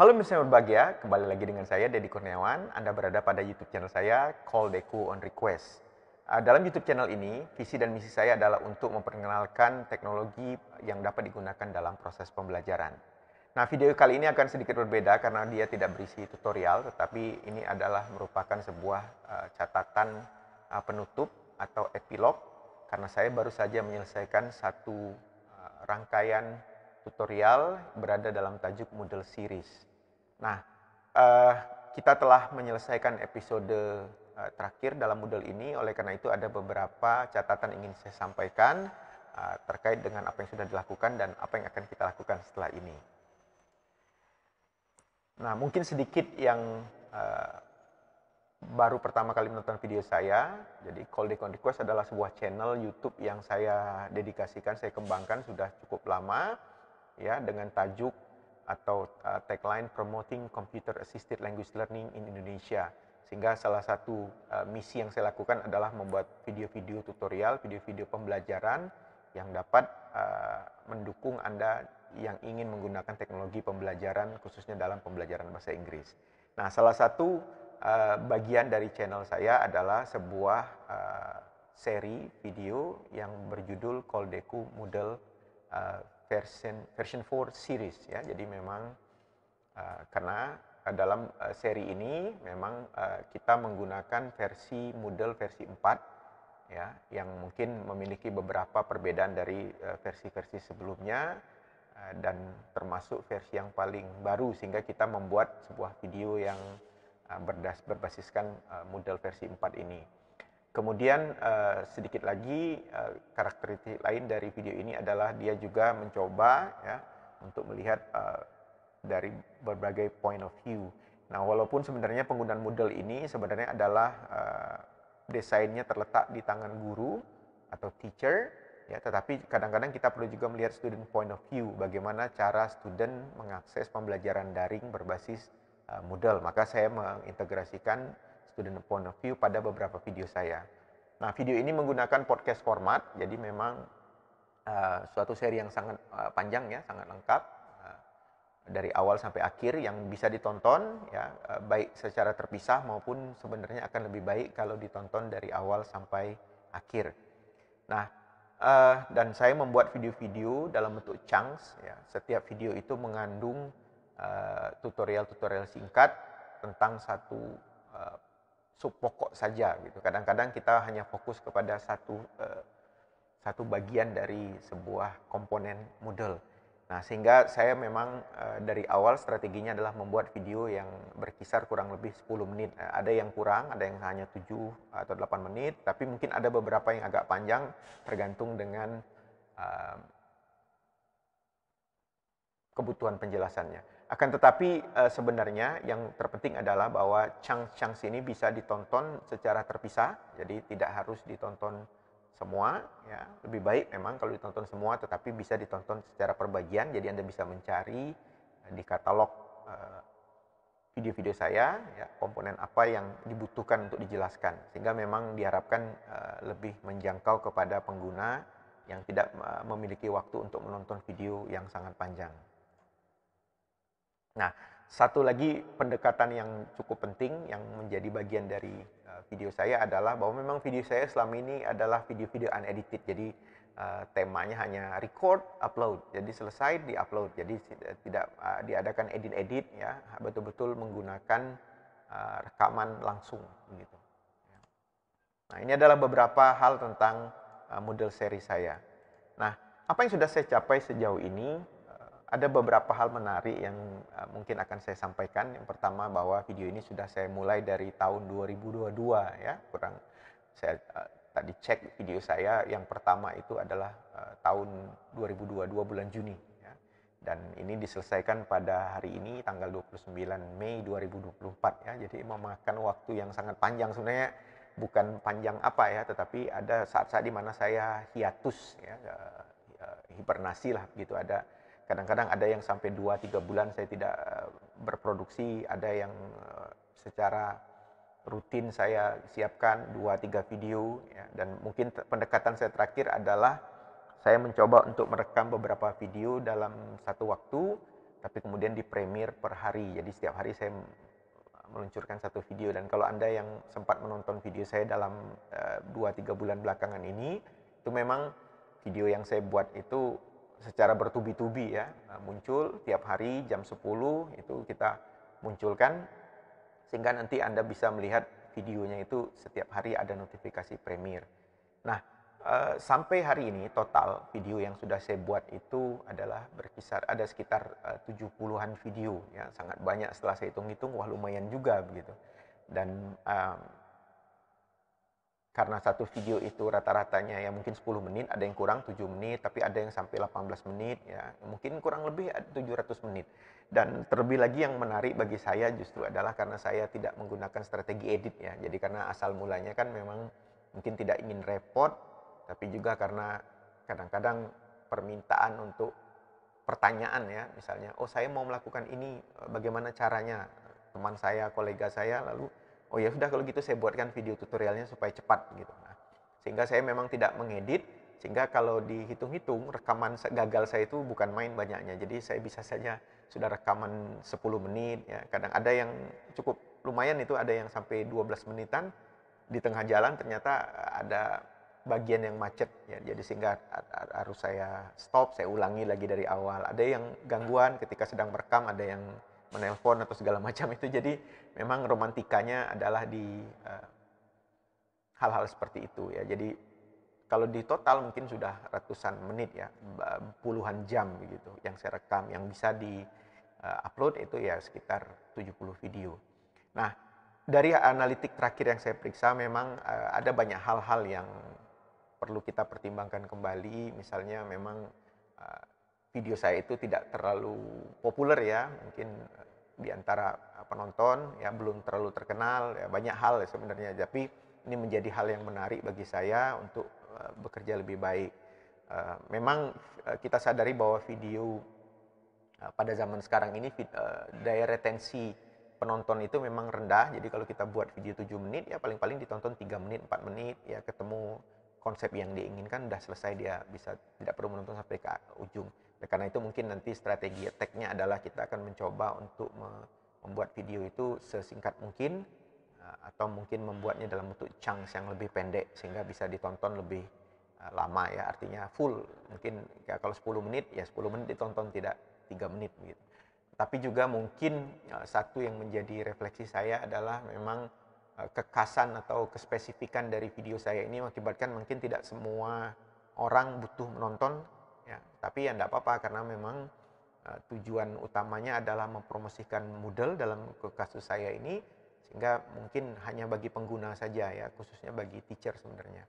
Halo misalnya berbahagia, kembali lagi dengan saya Deddy Kurniawan. Anda berada pada YouTube channel saya Call Deku on Request. Ah, dalam YouTube channel ini, visi dan misi saya adalah untuk memperkenalkan teknologi yang dapat digunakan dalam proses pembelajaran. Nah, video kali ini akan sedikit berbeda karena dia tidak berisi tutorial, tetapi ini adalah merupakan sebuah ah, catatan ah, penutup atau epilog karena saya baru saja menyelesaikan satu rangkaian tutorial berada dalam tajuk Moodle Series. Nah, uh, kita telah menyelesaikan episode uh, terakhir dalam model ini. Oleh karena itu, ada beberapa catatan ingin saya sampaikan uh, terkait dengan apa yang sudah dilakukan dan apa yang akan kita lakukan setelah ini. Nah, mungkin sedikit yang uh, baru pertama kali menonton video saya. Jadi, Call Decon Request adalah sebuah channel YouTube yang saya dedikasikan, saya kembangkan sudah cukup lama, ya, dengan tajuk atau uh, tagline Promoting Computer Assisted Language Learning in Indonesia. Sehingga salah satu uh, misi yang saya lakukan adalah membuat video-video tutorial, video-video pembelajaran yang dapat uh, mendukung Anda yang ingin menggunakan teknologi pembelajaran khususnya dalam pembelajaran bahasa Inggris. Nah, salah satu uh, bagian dari channel saya adalah sebuah uh, seri video yang berjudul Koldeku Moodle uh, version version 4 series ya. Jadi memang uh, karena eh, dalam uh, seri ini memang uh, kita menggunakan versi model versi 4 ya yang mungkin memiliki beberapa perbedaan dari versi-versi uh, sebelumnya uh, dan termasuk versi yang paling baru sehingga kita membuat sebuah video yang uh, berdas berbasiskan uh, model versi 4 ini. Kemudian uh, sedikit lagi uh, karakteristik lain dari video ini adalah dia juga mencoba ya untuk melihat uh, dari berbagai point of view. Nah, walaupun sebenarnya penggunaan model ini sebenarnya adalah uh, desainnya terletak di tangan guru atau teacher ya, tetapi kadang-kadang kita perlu juga melihat student point of view bagaimana cara student mengakses pembelajaran daring berbasis uh, model. Maka saya mengintegrasikan student point of view pada beberapa video saya. Nah, video ini menggunakan podcast format, jadi memang uh, suatu seri yang sangat uh, panjang ya, sangat lengkap eh, dari awal sampai akhir yang bisa ditonton ya, baik secara terpisah maupun sebenarnya akan lebih baik kalau ditonton dari awal sampai akhir. Nah, uh, dan saya membuat video-video dalam bentuk chunks ya. Setiap video itu mengandung tutorial-tutorial singkat tentang satu sub pokok saja gitu. Kadang-kadang kita hanya fokus kepada satu uh, satu bagian dari sebuah komponen model. Nah, sehingga saya memang uh, dari awal strateginya adalah membuat video yang berkisar kurang lebih 10 menit. Eh, ada yang kurang, ada yang hanya 7 atau 8 menit, tapi mungkin ada beberapa yang agak panjang tergantung dengan uh, kebutuhan penjelasannya. Akan tetapi uh, sebenarnya yang terpenting adalah bahwa Chang-Chang ini bisa ditonton secara terpisah, jadi tidak harus ditonton semua. Ya. Lebih baik memang kalau ditonton semua, tetapi bisa ditonton secara perbagian, jadi Anda bisa mencari eh, di katalog eh, video-video uh, saya ya, komponen apa yang dibutuhkan untuk dijelaskan, sehingga memang diharapkan uh, lebih menjangkau kepada pengguna yang tidak memiliki waktu untuk menonton video yang sangat panjang. Nah, satu lagi pendekatan yang cukup penting yang menjadi bagian dari eh, video saya adalah bahwa memang video saya selama ini adalah video-video unedited. Jadi eh, temanya hanya record, upload. Jadi selesai di-upload. Jadi eh, tidak diadakan edit-edit ya, betul-betul menggunakan rekaman langsung begitu. Nah, ini adalah beberapa hal tentang model seri saya. Nah, apa yang sudah saya capai sejauh ini ada beberapa hal menarik yang uh, mungkin akan saya sampaikan. Yang pertama bahwa video ini sudah saya mulai dari tahun 2022 ya, kurang saya uh, tadi cek video saya yang pertama itu adalah uh, tahun 2022 bulan Juni ya. Dan ini diselesaikan pada hari ini tanggal 29 Mei 2024 ya. Jadi memakan waktu yang sangat panjang sebenarnya bukan panjang apa ya, tetapi ada saat-saat di mana saya hiatus ya, uh, hibernasi lah gitu ada Kadang-kadang ada yang sampai 2-3 bulan saya tidak eh, berproduksi, ada yang eh, secara rutin saya siapkan 2-3 video ya. dan mungkin pendekatan saya terakhir adalah saya mencoba untuk merekam beberapa video dalam satu waktu tapi kemudian di premier per hari. Jadi setiap hari saya eh, meluncurkan satu video dan kalau Anda yang sempat menonton video saya dalam uh, 2-3 bulan belakangan ini itu memang video yang saya buat itu secara bertubi-tubi ya eh, muncul tiap hari jam 10 itu kita munculkan sehingga nanti Anda bisa melihat videonya itu setiap hari ada notifikasi premier. Nah, eh, sampai hari ini total video yang sudah saya buat itu adalah berkisar ada sekitar 70-an eh, video ya, sangat banyak setelah saya hitung-hitung wah lumayan juga begitu. Dan karena satu video itu rata-ratanya ya mungkin 10 menit, ada yang kurang 7 menit, tapi ada yang sampai 18 menit ya. Mungkin kurang lebih 700 menit. Dan terlebih lagi yang menarik bagi saya justru adalah karena saya tidak menggunakan strategi edit ya. Jadi karena asal mulanya kan memang mungkin tidak ingin repot, tapi juga karena kadang-kadang permintaan untuk pertanyaan ya, misalnya oh saya mau melakukan ini, bagaimana caranya? Teman saya, kolega saya lalu oh ya sudah kalau gitu saya buatkan video tutorialnya supaya cepat gitu nah, sehingga saya memang tidak mengedit sehingga kalau dihitung-hitung rekaman gagal saya itu bukan main banyaknya jadi saya bisa saja sudah rekaman 10 menit ya kadang ada yang cukup lumayan itu ada yang sampai 12 menitan di tengah jalan ternyata eh, ada bagian yang macet ya jadi sehingga harus saya stop saya ulangi lagi dari awal ada yang gangguan ketika sedang merekam ada yang menelpon atau segala macam itu jadi memang romantikanya adalah di eh, hal-hal uh, seperti itu ya jadi kalau di total mungkin sudah ratusan menit ya puluhan jam begitu yang saya rekam yang bisa di uh, upload itu ya sekitar 70 video nah dari analitik terakhir yang saya periksa memang uh, ada banyak hal-hal yang perlu kita pertimbangkan kembali misalnya memang uh, video saya itu tidak terlalu populer ya mungkin eh, di antara eh, penonton ya belum terlalu terkenal ya, banyak hal ya sebenarnya tapi ini menjadi hal yang menarik bagi saya untuk eh, bekerja lebih baik memang kita sadari bahwa video pada zaman sekarang ini uh, daya retensi penonton itu memang rendah jadi kalau kita buat video 7 menit ya paling-paling ditonton 3 menit 4 menit ya ketemu konsep yang diinginkan sudah selesai dia bisa tidak perlu menonton sampai ke ujung karena itu mungkin nanti strategi attack-nya adalah kita akan mencoba untuk membuat video itu sesingkat mungkin atau mungkin membuatnya dalam bentuk chunks yang lebih pendek sehingga bisa ditonton lebih lama ya artinya full mungkin ya kalau 10 menit ya 10 menit ditonton tidak 3 menit gitu. Tapi juga mungkin satu yang menjadi refleksi saya adalah memang kekasan atau kespesifikan dari video saya ini mengakibatkan mungkin tidak semua orang butuh menonton ya tapi ya tidak apa-apa karena memang uh, tujuan utamanya adalah mempromosikan Moodle dalam kasus saya ini sehingga mungkin hanya bagi pengguna saja ya khususnya bagi teacher sebenarnya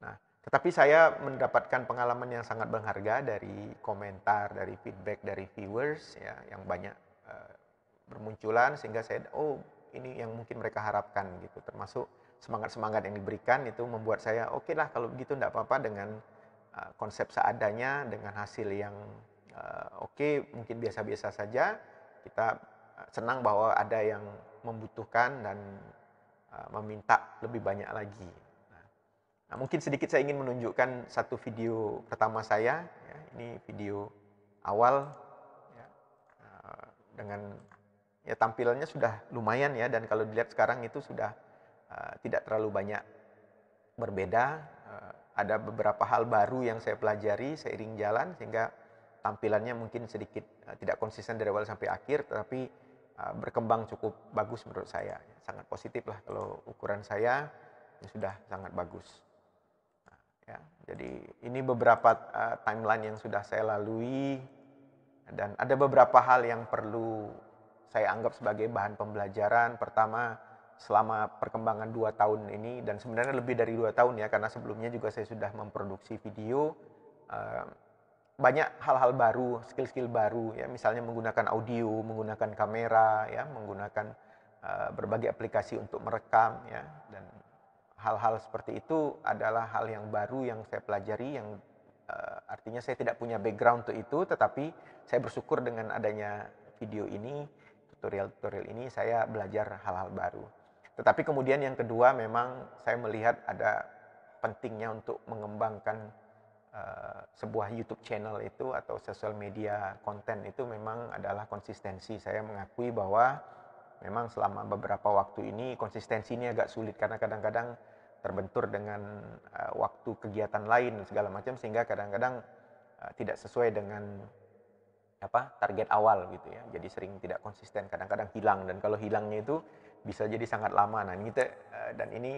nah tetapi saya mendapatkan pengalaman yang sangat berharga dari komentar dari feedback dari viewers ya yang banyak uh, bermunculan sehingga saya oh ini yang mungkin mereka harapkan gitu termasuk semangat-semangat yang diberikan itu membuat saya oke okay lah kalau begitu tidak apa-apa dengan Eh, konsep seadanya dengan hasil yang uh, oke okay, mungkin biasa-biasa saja kita eh, senang bahwa ada yang membutuhkan dan uh, meminta lebih banyak lagi. Nah, nah, mungkin sedikit saya ingin menunjukkan satu video pertama saya. Ya, ini video awal ya, uh, dengan ya tampilannya sudah lumayan ya dan kalau dilihat sekarang itu sudah uh, tidak terlalu banyak berbeda ada beberapa hal baru yang saya pelajari seiring jalan sehingga tampilannya mungkin sedikit eh, tidak konsisten dari awal sampai akhir tapi eh, berkembang cukup bagus menurut saya sangat positif lah kalau ukuran saya ini sudah sangat bagus nah, ya jadi ini beberapa uh, timeline yang sudah saya lalui dan ada beberapa hal yang perlu saya anggap sebagai bahan pembelajaran pertama selama perkembangan 2 tahun ini dan sebenarnya lebih dari dua tahun ya karena sebelumnya juga saya sudah memproduksi video uh, banyak hal-hal baru, skill-skill baru ya misalnya menggunakan audio, menggunakan kamera ya, menggunakan uh, berbagai aplikasi untuk merekam ya dan hal-hal seperti itu adalah hal yang baru yang saya pelajari yang uh, artinya saya tidak punya background untuk itu tetapi saya bersyukur dengan adanya video ini tutorial-tutorial ini saya belajar hal-hal baru. Tetapi kemudian yang kedua memang saya melihat ada pentingnya untuk mengembangkan uh, sebuah YouTube channel itu atau sosial media konten itu memang adalah konsistensi. Saya mengakui bahwa memang selama beberapa waktu ini konsistensi ini agak sulit karena kadang-kadang terbentur dengan uh, waktu kegiatan lain segala macam sehingga kadang-kadang uh, tidak sesuai dengan apa target awal gitu ya. Jadi sering tidak konsisten, kadang-kadang hilang dan kalau hilangnya itu bisa jadi sangat lama. Nah, ini kita eh, dan ini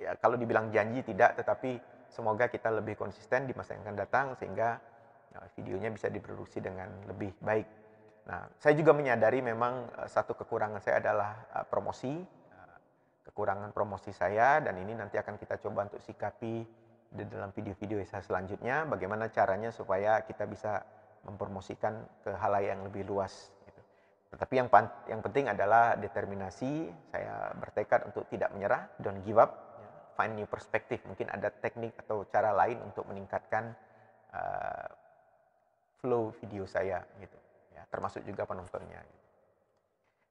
ya kalau dibilang janji tidak, tetapi semoga kita lebih konsisten di masa yang akan datang sehingga nah, videonya bisa diproduksi dengan lebih baik. Nah, saya juga menyadari memang eh, satu kekurangan saya adalah promosi, kekurangan promosi saya dan ini nanti akan kita coba untuk sikapi di dalam video-video saya selanjutnya bagaimana caranya supaya kita bisa mempromosikan ke hal yang lebih luas tetapi yang, yang penting adalah determinasi, saya bertekad untuk tidak menyerah, don't give up, ya. find new perspective. Mungkin ada teknik atau cara lain untuk meningkatkan uh, flow video saya gitu, ya, termasuk juga penontonnya. Gitu.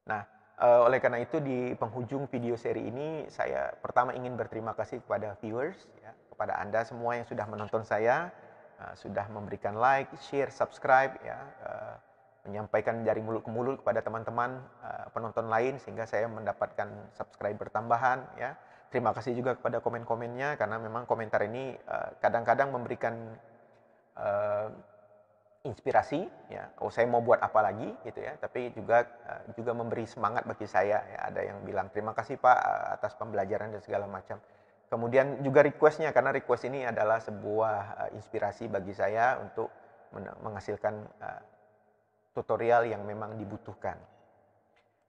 Nah, uh, oleh karena itu di penghujung video seri ini saya pertama ingin berterima kasih kepada viewers, ya, kepada anda semua yang sudah menonton saya, uh, sudah memberikan like, share, subscribe, ya. Uh, menyampaikan dari mulut ke mulut kepada teman-teman uh, penonton lain sehingga saya mendapatkan subscriber tambahan ya. Terima kasih juga kepada komen-komennya karena memang komentar ini eh, kadang-kadang uh, memberikan uh, inspirasi ya. Oh, saya mau buat apa lagi gitu ya, tapi juga uh, juga memberi semangat bagi saya ya. Ada yang bilang terima kasih Pak atas pembelajaran dan segala macam. Kemudian juga requestnya karena request ini adalah sebuah uh, inspirasi bagi saya untuk menghasilkan uh, tutorial yang memang dibutuhkan.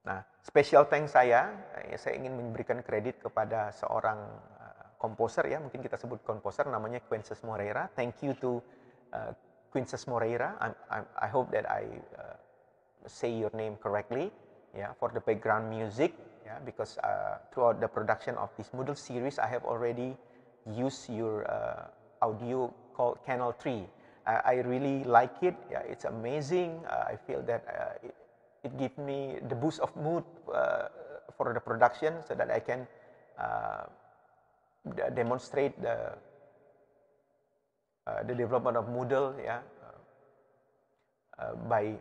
Nah, special thanks saya, eh, saya ingin memberikan kredit kepada seorang eh, komposer ya, mungkin kita sebut komposer namanya Quinces Moreira. Thank you to uh, Quinces Moreira. I'm, I'm, I hope that I uh, say your name correctly. Yeah, for the background music. Yeah, because uh, throughout the production of this Moodle series, I have already used your uh, audio called Canal 3. I really like it, it's amazing, uh, I feel that uh, it, it gives me the boost of mood uh, for the production so that I can demonstrate the, the development of Moodle yeah, by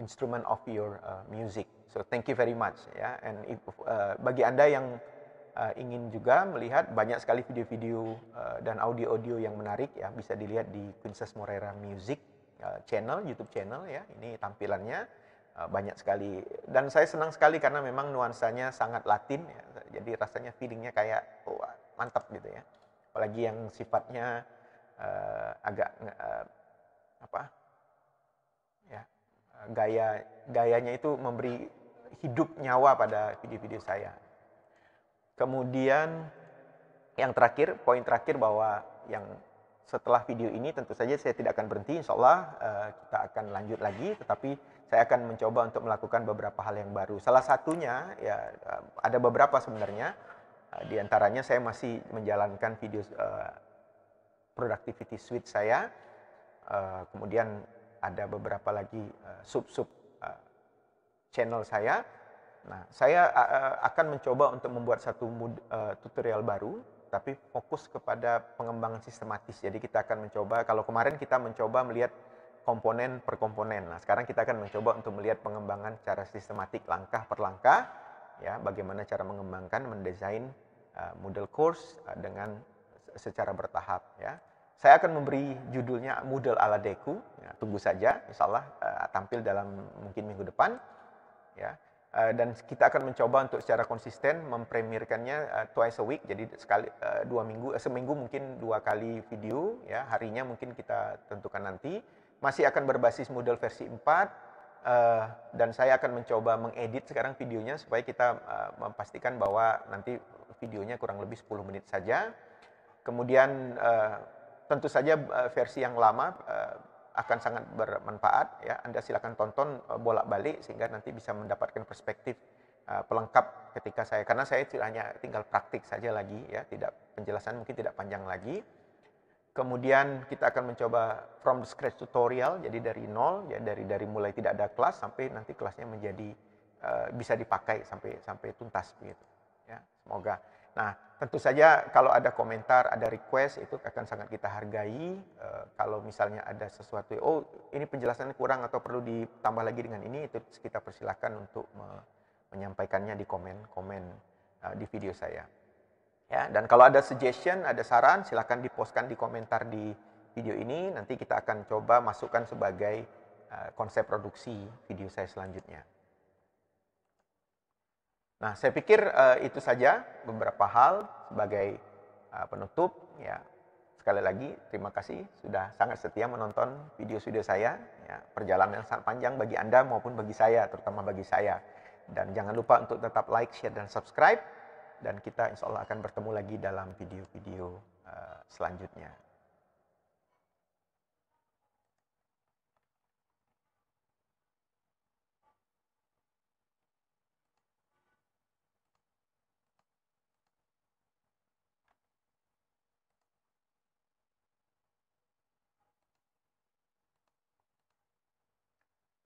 instrument of your uh, music. So thank you very much And if, uh, bagi anda yang uh, ingin juga melihat banyak sekali video-video uh, dan audio-audio yang menarik ya bisa dilihat di Princess Morera Music uh, channel YouTube channel ya ini tampilannya uh, banyak sekali dan saya senang sekali karena memang nuansanya sangat Latin ya jadi rasanya feelingnya kayak oh, mantap gitu ya apalagi yang sifatnya uh, agak uh, apa ya gaya gayanya itu memberi hidup nyawa pada video-video saya Kemudian yang terakhir, poin terakhir bahwa yang setelah video ini tentu saja saya tidak akan berhenti insya Allah eh, kita akan lanjut lagi tetapi saya akan mencoba untuk melakukan beberapa hal yang baru salah satunya ya eh, ada beberapa sebenarnya uh, di antaranya saya masih menjalankan video productivity suite saya kemudian ada beberapa lagi sub-sub channel saya Nah, saya akan mencoba untuk membuat satu e, tutorial baru, tapi fokus kepada pengembangan sistematis. Jadi kita akan mencoba, kalau kemarin kita mencoba melihat komponen per komponen. Nah, sekarang kita akan mencoba untuk melihat pengembangan secara sistematik langkah per langkah, ya, bagaimana cara mengembangkan, mendesain e, model course e, dengan secara bertahap, ya. Saya akan memberi judulnya model ala Deku. Ya, tunggu saja, insyaallah uh, tampil dalam mungkin minggu depan, ya. Eh, dan kita akan mencoba untuk secara konsisten mempremierkannya uh, eh, twice a week jadi sekali uh, dua minggu uh, seminggu mungkin dua kali video ya harinya mungkin kita tentukan nanti masih akan berbasis model versi 4 uh, dan saya akan mencoba mengedit sekarang videonya supaya kita uh, memastikan bahwa nanti videonya kurang lebih 10 menit saja kemudian uh, tentu saja uh, versi yang lama uh, akan sangat bermanfaat ya. Anda silakan tonton eh, bolak-balik sehingga nanti bisa mendapatkan perspektif eh, pelengkap ketika saya karena saya hanya tinggal praktik saja lagi ya, tidak penjelasan mungkin tidak panjang lagi. Kemudian kita akan mencoba from scratch tutorial jadi dari nol ya dari dari mulai tidak ada kelas sampai nanti kelasnya menjadi eh, bisa dipakai sampai sampai tuntas begitu. Ya, semoga Nah, tentu saja kalau ada komentar, ada request itu akan sangat kita hargai. E, kalau misalnya ada sesuatu, oh ini penjelasannya kurang atau perlu ditambah lagi dengan ini, itu kita persilahkan untuk me menyampaikannya di komen-komen e, di video saya. Ya, dan kalau ada suggestion, ada saran, silahkan dipostkan di komentar di video ini. Nanti kita akan coba masukkan sebagai e, konsep produksi video saya selanjutnya. Nah, saya pikir uh, itu saja beberapa hal sebagai uh, penutup ya. Sekali lagi terima kasih sudah sangat setia menonton video-video saya ya. Perjalanan yang sangat panjang bagi Anda maupun bagi saya, terutama bagi saya. Dan jangan lupa untuk tetap like, share dan subscribe dan kita insya Allah akan bertemu lagi dalam video-video uh, selanjutnya.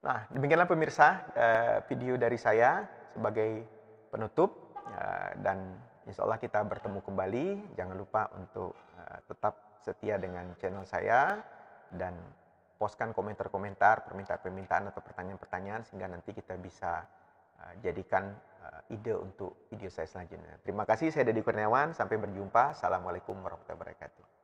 Nah, demikianlah pemirsa uh, video dari saya sebagai penutup uh, dan insya Allah kita bertemu kembali. Jangan lupa untuk uh, tetap setia dengan channel saya dan poskan komentar-komentar, permintaan-permintaan atau pertanyaan-pertanyaan sehingga nanti kita bisa uh, jadikan uh, ide untuk video saya selanjutnya. Terima kasih, saya Deddy Kurniawan. Sampai berjumpa. Assalamualaikum warahmatullahi wabarakatuh.